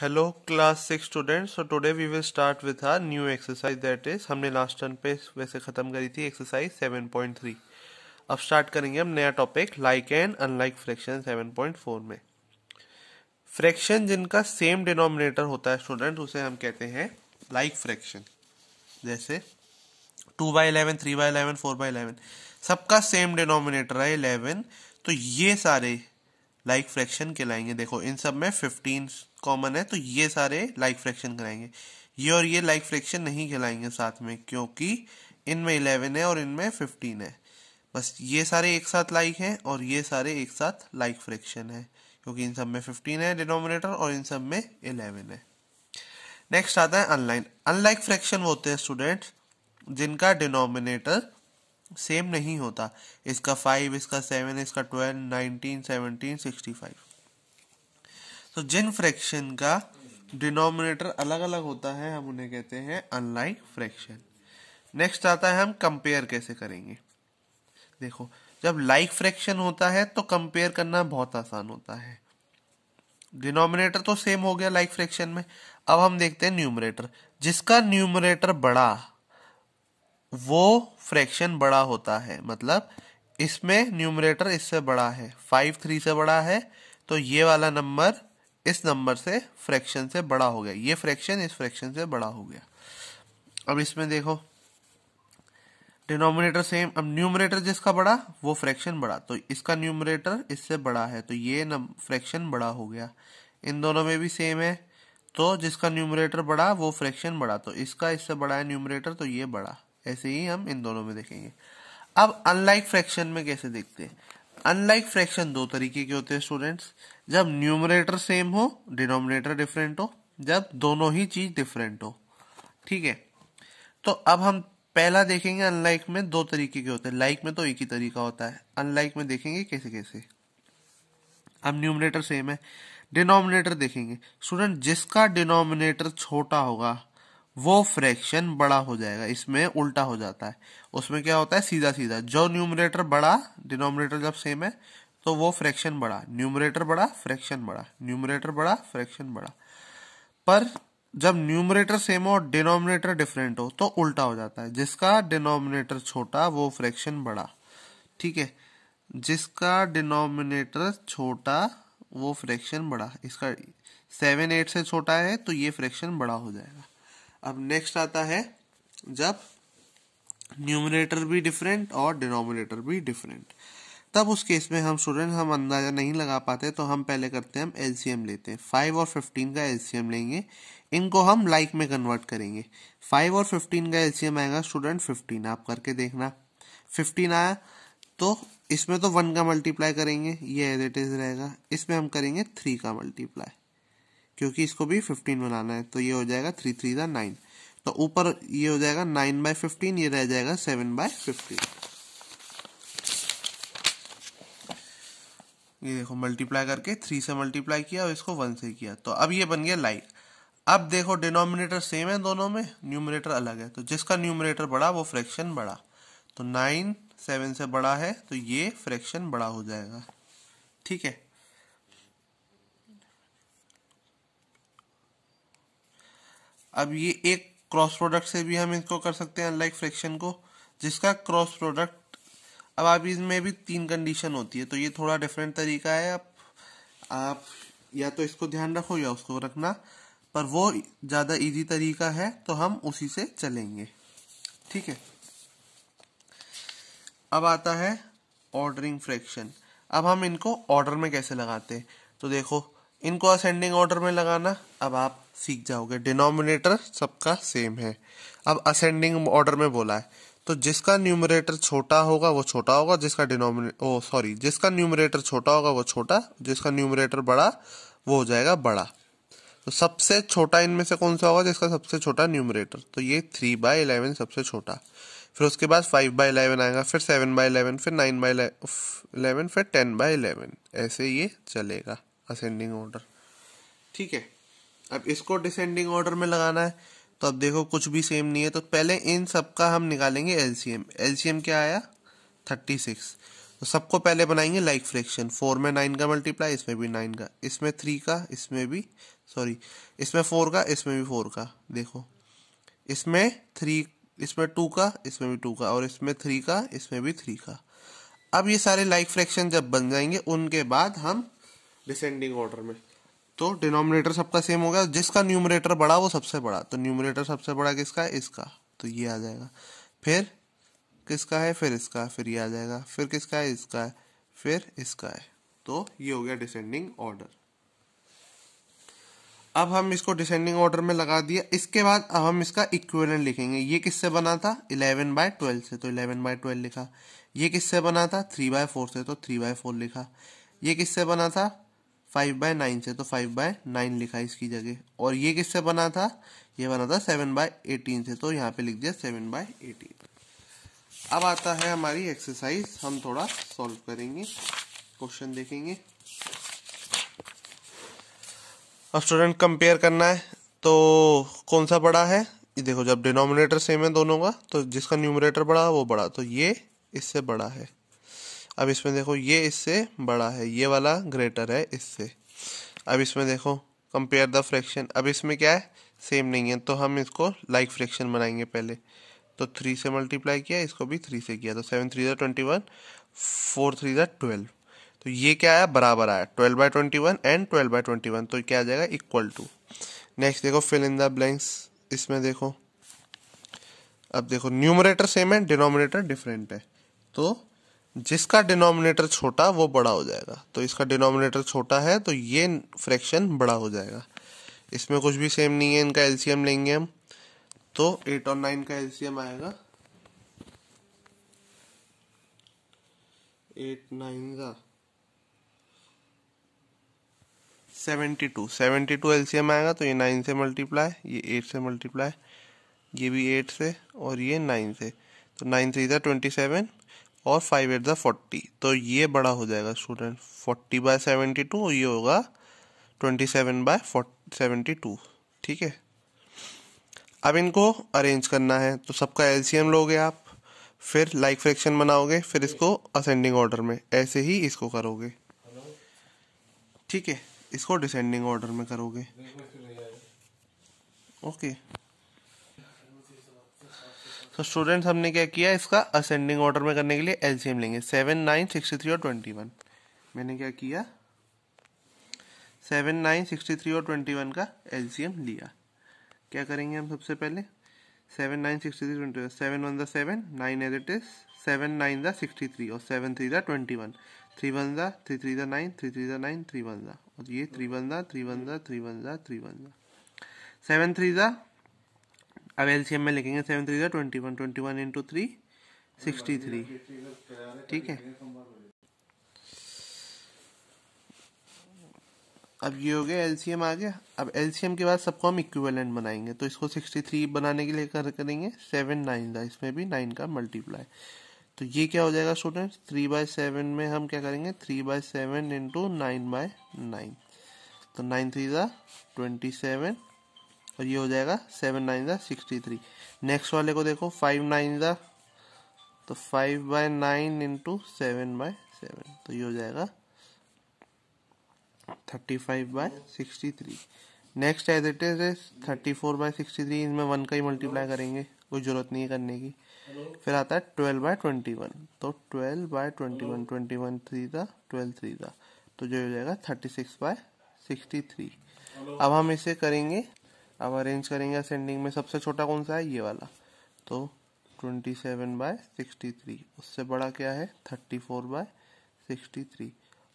Hello class six students so today we will start with our new exercise that is हमने last term पे वैसे खत्म करी थी एक्सरसाइज सेवन पॉइंट थ्री अब स्टार्ट करेंगे हम नया topic like and unlike fraction seven point four में फ्रैक्शन जिनका सेम डिनोमिनेटर होता है स्टूडेंट उसे हम कहते हैं लाइक फ्रैक्शन जैसे two by eleven three by eleven four by eleven सबका सेम डिनोमिनेटर है इलेवन तो ये सारे लाइक फ्रैक्शन के लाएंगे देखो इन सब में फिफ्टीन कॉमन है तो ये सारे लाइक फ्रैक्शन कराएंगे ये और ये लाइक फ्रैक्शन नहीं खिलाएंगे साथ में क्योंकि इनमें इलेवन है और इनमें फिफ्टीन है बस ये सारे एक साथ लाइक हैं और ये सारे एक साथ लाइक फ्रैक्शन है क्योंकि इन सब में फिफ्टीन है डिनोमिनेटर और इन सब में इलेवन है नेक्स्ट आता है अनलाइन अनलाइक फ्रैक्शन वो होते हैं स्टूडेंट जिनका डिनोमिनेटर सेम नहीं होता इसका फाइव इसका सेवन इसका twelve nineteen seventeen sixty five तो जिन फ्रैक्शन का डिनोमिनेटर अलग अलग होता है हम उन्हें कहते हैं अनलाइक फ्रैक्शन नेक्स्ट आता है हम कंपेयर कैसे करेंगे देखो जब लाइक like फ्रैक्शन होता है तो कंपेयर करना बहुत आसान होता है डिनोमिनेटर तो सेम हो गया लाइक like फ्रैक्शन में अब हम देखते हैं न्यूमरेटर जिसका न्यूमरेटर बड़ा वो फ्रैक्शन बड़ा होता है मतलब इसमें न्यूमरेटर इससे बड़ा है फाइव थ्री से बड़ा है तो ये वाला नंबर इस नंबर से फ्रैक्शन से बड़ा हो गया ये फ्रैक्शन इस फ्रैक्शन से बड़ा हो गया अब इसमें देखो डिनोमिनेटर सेम अब न्यूमरेटर जिसका बड़ा वो फ्रैक्शन बड़ा तो इसका न्यूमरेटर इससे बड़ा है तो ये फ्रैक्शन बड़ा हो गया इन दोनों में भी सेम है तो जिसका न्यूमरेटर बड़ा वो फ्रैक्शन बड़ा तो इसका इससे बड़ा है न्यूमरेटर तो ये बड़ा ऐसे ही हम इन दोनों में देखेंगे अब अनलाइक फ्रैक्शन में कैसे देखते हैं अनलाइक फ्रैक्शन दो तरीके के होते हैं स्टूडेंट्स जब न्यूमरेटर सेम हो डिनोमिनेटर डिफरेंट हो जब दोनों ही चीज डिफरेंट हो ठीक है तो अब हम पहला देखेंगे अनलाइक में दो तरीके के होते हैं लाइक में तो एक ही तरीका होता है अनलाइक में देखेंगे कैसे कैसे अब न्यूमरेटर सेम है डिनोमिनेटर देखेंगे स्टूडेंट जिसका डिनोमिनेटर छोटा होगा वो फ्रैक्शन बड़ा हो जाएगा इसमें उल्टा हो जाता है उसमें क्या होता है सीधा सीधा जो न्यूमरेटर बड़ा डिनोमिनेटर जब सेम है तो वो फ्रैक्शन बड़ा न्यूमरेटर बड़ा फ्रैक्शन बड़ा न्यूमरेटर बड़ा फ्रैक्शन बड़ा पर जब न्यूमरेटर सेम हो और डिनोमिनेटर डिफरेंट हो तो उल्टा हो जाता है जिसका डिनोमिनेटर छोटा वो फ्रैक्शन बड़ा ठीक है जिसका डिनोमिनेटर छोटा वो फ्रैक्शन बड़ा इसका सेवन एट से छोटा है तो ये फ्रैक्शन बड़ा हो जाएगा अब नेक्स्ट आता है जब न्यूमिनेटर भी डिफरेंट और डिनोमिनेटर भी डिफरेंट तब उस केस में हम स्टूडेंट हम अंदाज़ा नहीं लगा पाते तो हम पहले करते हैं हम एलसीएम लेते हैं फाइव और फिफ्टीन का एलसीएम लेंगे इनको हम लाइक like में कन्वर्ट करेंगे फाइव और फिफ्टीन का एलसीएम आएगा स्टूडेंट फिफ्टीन आप करके देखना फिफ्टीन आया तो इसमें तो वन का मल्टीप्लाई करेंगे ये एज इट इज़ रहेगा इसमें हम करेंगे थ्री का मल्टीप्लाई क्योंकि इसको भी फिफ्टीन बनाना है तो ये हो जाएगा थ्री थ्री ज़ा नाइन तो ऊपर ये हो जाएगा नाइन बाय फिफ्टीन ये रह जाएगा सेवन बाय फिफ्टीन ये देखो मल्टीप्लाई करके थ्री से मल्टीप्लाई किया और इसको वन से किया तो अब ये बन गया लाइक अब देखो डिनोमिनेटर सेम है दोनों में न्यूमरेटर अलग है तो जिसका न्यूमरेटर बड़ा वो फ्रैक्शन बड़ा तो नाइन सेवन से बड़ा है तो ये फ्रैक्शन बड़ा हो जाएगा ठीक है अब ये एक क्रॉस प्रोडक्ट से भी हम इसको कर सकते हैं अनलाइक फ्रैक्शन को जिसका क्रॉस प्रोडक्ट अब आप इसमें भी तीन कंडीशन होती है तो ये थोड़ा डिफरेंट तरीका है आप आप या तो इसको ध्यान रखो या उसको रखना पर वो ज़्यादा इजी तरीका है तो हम उसी से चलेंगे ठीक है अब आता है ऑर्डरिंग फ्रैक्शन अब हम इनको ऑर्डर में कैसे लगाते हैं तो देखो इनको असेंडिंग ऑर्डर में लगाना अब आप सीख जाओगे डिनोमिनेटर सबका सेम है अब असेंडिंग ऑर्डर में बोला है तो जिसका न्यूमरेटर छोटा होगा वो छोटा होगा जिसका डिनोमिनेटर ओ सॉरी जिसका न्यूमरेटर छोटा होगा वो छोटा जिसका न्यूमरेटर बड़ा वो हो जाएगा बड़ा तो सबसे छोटा इनमें से कौन सा होगा जिसका सबसे छोटा न्यूमरेटर तो ये थ्री बाय इलेवन सबसे छोटा फिर उसके बाद फाइव बाई इलेवन आएगा फिर सेवन बाय इलेवन फिर नाइन बाई इलेवन फिर टेन बाय इलेवन ऐसे ये चलेगा असेंडिंग ऑर्डर ठीक है अब इसको डिसेंडिंग ऑर्डर में लगाना है तो अब देखो कुछ भी सेम नहीं है तो पहले इन सब का हम निकालेंगे एलसीएम एलसीएम क्या आया थर्टी सिक्स तो सबको पहले बनाएंगे लाइक फ्रैक्शन फोर में नाइन का मल्टीप्लाई इसमें भी नाइन का इसमें थ्री का इसमें भी सॉरी इसमें फोर का इसमें भी फोर का देखो इसमें थ्री इसमें टू का इसमें भी टू का और इसमें थ्री का इसमें भी थ्री का अब ये सारे लाइक फ्रैक्शन जब बन जाएंगे उनके बाद हम डिसेंडिंग ऑर्डर में तो डिनोमिनेटर सबका सेम होगा जिसका न्यूमरेटर बड़ा वो सबसे बड़ा तो न्यूमरेटर सबसे बड़ा किसका है इसका तो ये आ जाएगा फिर किसका है फिर इसका फिर ये आ जाएगा फिर किसका है इसका है फिर इसका है तो ये हो गया डिसेंडिंग ऑर्डर अब हम इसको डिसेंडिंग ऑर्डर में लगा दिया इसके बाद अब हम इसका इक्विवेलेंट लिखेंगे ये किससे बना था इलेवन बाय ट्वेल्व से तो इलेवन बाय ट्वेल्व लिखा ये किससे बना था थ्री बाय फोर से तो थ्री बाय फोर लिखा ये किससे बना था फाइव बाय नाइन से तो फाइव बाय नाइन लिखा इसकी जगह और ये किससे बना था ये बना था सेवन बाय एटीन से तो यहाँ पे लिख दिया सेवन बाय एटीन अब आता है हमारी एक्सरसाइज हम थोड़ा सॉल्व करेंगे क्वेश्चन देखेंगे अब स्टूडेंट कंपेयर करना है तो कौन सा बड़ा है ये देखो जब डिनोमिनेटर सेम है दोनों का तो जिसका न्यूमरेटर बड़ा वो बड़ा तो ये इससे बड़ा है अब इसमें देखो ये इससे बड़ा है ये वाला ग्रेटर है इससे अब इसमें देखो कंपेयर द फ्रैक्शन अब इसमें क्या है सेम नहीं है तो हम इसको लाइक फ्रैक्शन बनाएंगे पहले तो थ्री से मल्टीप्लाई किया इसको भी थ्री से किया तो सेवन थ्री ज़ा ट्वेंटी वन फोर थ्री ज़ा ट्वेल्व तो ये क्या आया बराबर आया twelve by twenty one and twelve by twenty one तो क्या आ जाएगा इक्वल टू नेक्स्ट देखो फिल इन द ब्लैंक्स इसमें देखो अब देखो न्यूमरेटर सेम है डिनोमिनेटर डिफरेंट है तो जिसका डिनोमिनेटर छोटा वो बड़ा हो जाएगा तो इसका डिनोमिनेटर छोटा है तो ये फ्रैक्शन बड़ा हो जाएगा इसमें कुछ भी सेम नहीं है इनका एलसीएम लेंगे हम तो एट और नाइन का एलसीएम आएगा eight nine seventy two seventy two LCM आएगा तो ये नाइन से मल्टीप्लाई ये एट से मल्टीप्लाई ये भी एट से और ये नाइन से तो नाइन थ्री था ट्वेंटी सेवन और फाइव एट ज़ा फोर्टी तो ये बड़ा हो जाएगा student forty by seventy two ये होगा twenty seven by seventy two ठीक है अब इनको अरेंज करना है तो सबका एलसीएम लोगे आप फिर लाइक फ्रैक्शन बनाओगे फिर इसको असेंडिंग ऑर्डर में ऐसे ही इसको करोगे ठीक है इसको डिसेंडिंग ऑर्डर में करोगे ओके सो so, स्टूडेंट्स हमने क्या किया इसका असेंडिंग ऑर्डर में करने के लिए एलसीएम लेंगे सेवन नाइन सिक्सटी थ्री और ट्वेंटी वन मैंने क्या किया सेवन नाइन सिक्सटी थ्री और ट्वेंटी वन का एलसीएम लिया क्या करेंगे हम सबसे पहले seven nine sixty three twenty seven one द seven nine as it is seven nine द सिक्सटी थ्री और सेवन थ्री द ट्वेंटी वन थ्री वन द थ्री थ्री द नाइन थ्री थ्री द नाइन थ्री वन द और ये थ्री वन द थ्री वन द थ्री वन द थ्री वन द सेवन थ्री दा अब एलसीएम में लिखेंगे सेवन थ्री ज़ा twenty one twenty one into three sixty three ठीक है अब ये हो गया एलसीएम आ गया अब एलसीएम के बाद सबको हम इक्विवेलेंट बनाएंगे तो इसको सिक्सटी थ्री बनाने के लिए कर करेंगे सेवन नाइन का इसमें भी नाइन का मल्टीप्लाई तो ये क्या हो जाएगा स्टूडेंट थ्री बाय सेवन में हम क्या करेंगे three by seven into nine by nine तो नाइन थ्री ज़ा ट्वेंटी सेवन और ये हो जाएगा सेवन नाइन दा सिक्सटी थ्री नेक्स्ट वाले को देखो फाइव नाइन दा तो five by nine into seven by seven तो ये हो जाएगा thirty five by sixty three next as it is thirty four by sixty three इसमें वन का ही मल्टीप्लाई करेंगे कोई ज़रूरत नहीं है करने की फिर आता है ट्वेल्व बाय ट्वेंटी वन तो twelve by twenty one twenty one three था ट्वेल्व थ्री था तो जो हो जाएगा thirty six by sixty three अब हम इसे करेंगे अब अरेंज करेंगे असेंडिंग में सबसे छोटा कौन सा है ये वाला तो twenty seven by sixty three उससे बड़ा क्या है thirty four by sixty three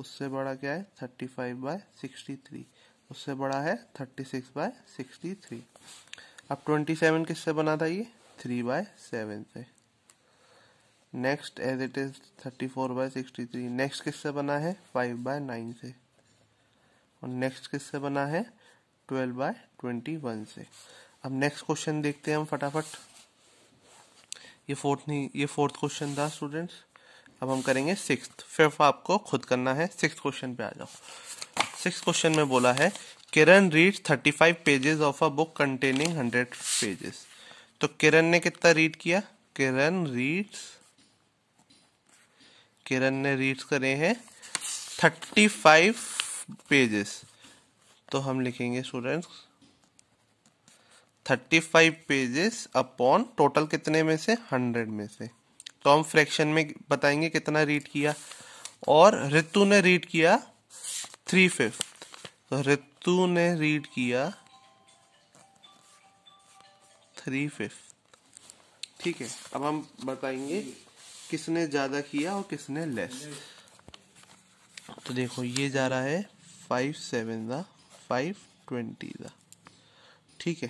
उससे बड़ा क्या है thirty five by sixty three उससे बड़ा है thirty six by sixty three अब ट्वेंटी सेवन किससे बना था ये थ्री बाय सेवन से next as it is thirty four by sixty three next किससे बना है फाइव बाय नाइन से और नेक्स्ट किससे बना है ट्वेल्व बाय ट्वेंटी वन से अब नेक्स्ट क्वेश्चन देखते हैं हम फटाफट ये फोर्थ नहीं ये फोर्थ क्वेश्चन था स्टूडेंट्स अब हम करेंगे सिक्स फिफ्थ आपको खुद करना है सिक्स क्वेश्चन पे आ जाओ सिक्स क्वेश्चन में बोला है Kiran read thirty five pages of a book containing hundred pages तो किरण ने कितना रीड किया किरण रीड्स किरण ने रीड्स करे हैं थर्टी फाइव पेजेस तो हम लिखेंगे students thirty five pages upon total कितने में से हंड्रेड में से तो हम फ्रैक्शन में बताएंगे कितना रीड किया और ऋतु ने रीड किया थ्री फिफ्थ तो रितु ने रीड किया थ्री फिफ्थ ठीक है अब हम बताएंगे किसने ज़्यादा किया और किसने लेस तो देखो ये जा रहा है फाइव सेवन दा फाइव ट्वेंटी था ठीक है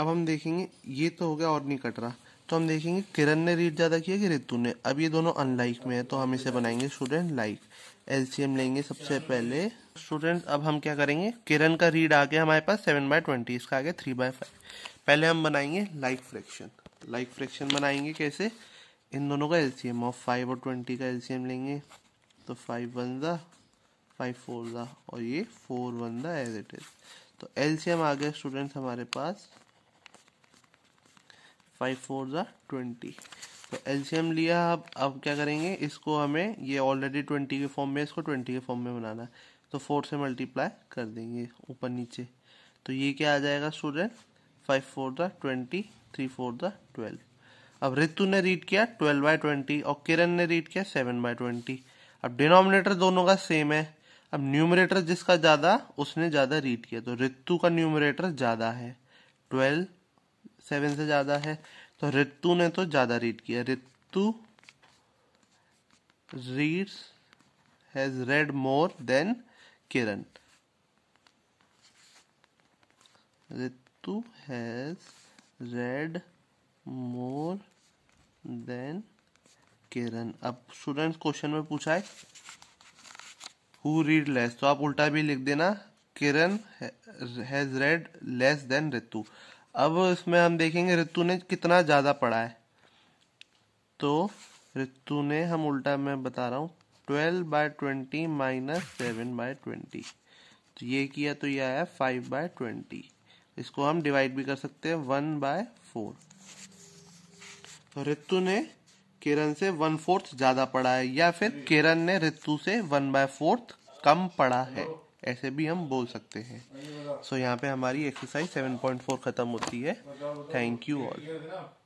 अब हम देखेंगे ये तो हो गया और नहीं कट रहा तो हम देखेंगे किरण ने रीड ज़्यादा किया कि रितु ने अब ये दोनों अनलाइक में है तो हम इसे बनाएंगे स्टूडेंट लाइक एलसीएम लेंगे सबसे पहले स्टूडेंट अब हम क्या करेंगे किरण का रीड आ गया हमारे पास सेवन बाय ट्वेंटी इसका आ गया थ्री बाय फाइव पहले हम बनाएंगे लाइक फ्रैक्शन लाइक फ्रैक्शन बनाएंगे कैसे इन दोनों का एल और फाइव और ट्वेंटी का एल लेंगे तो फाइव वन ज़ा फाइव फोर दा और ये फोर वन दा एज इट इज तो एलसीएम आ गया स्टूडेंट्स हमारे पास फाइव फोर ज़ा ट्वेंटी तो एलसीएम लिया अब अब क्या करेंगे इसको हमें ये ऑलरेडी ट्वेंटी के फॉर्म में इसको ट्वेंटी के फॉर्म में बनाना है तो फोर से मल्टीप्लाई कर देंगे ऊपर नीचे तो ये क्या आ जाएगा स्टूडेंट फाइव फोर ज़ा ट्वेंटी थ्री फोर ज़ा ट्वेल्व अब रितु ने रीड किया ट्वेल्व बाई ट्वेंटी और किरण ने रीड किया सेवन बाई ट्वेंटी अब डिनोमिनेटर दोनों का सेम है अब न्यूमरेटर जिसका ज्यादा उसने ज्यादा रीड किया तो रितु का न्यूमरेटर ज्यादा है ट्वेल्व सेवन से ज्यादा है तो ऋतु ने तो ज्यादा रीड किया Ritu reads has read more than Kiran Ritu has read more than Kiran अब स्टूडेंट्स क्वेश्चन में पूछा है हु रीड लेस तो आप उल्टा भी लिख देना Kiran has read less than Ritu अब इसमें हम देखेंगे रितु ने कितना ज़्यादा पढ़ा है तो रितु ने हम उल्टा मैं बता रहा हूँ twelve by twenty minus seven by twenty तो ये किया तो ये आया फाइव बाय ट्वेंटी इसको हम डिवाइड भी कर सकते हैं वन बाय फोर तो ऋतु ने केरन से वन फोर्थ ज्यादा पड़ा है या फिर किरण ने ऋतु से वन बाय फोर्थ कम पड़ा है हाँ। ऐसे भी हम बोल सकते हैं सो हाँ, so, यहाँ पे हमारी एक्सरसाइज 7.4 खत्म होती है थैंक यू ऑल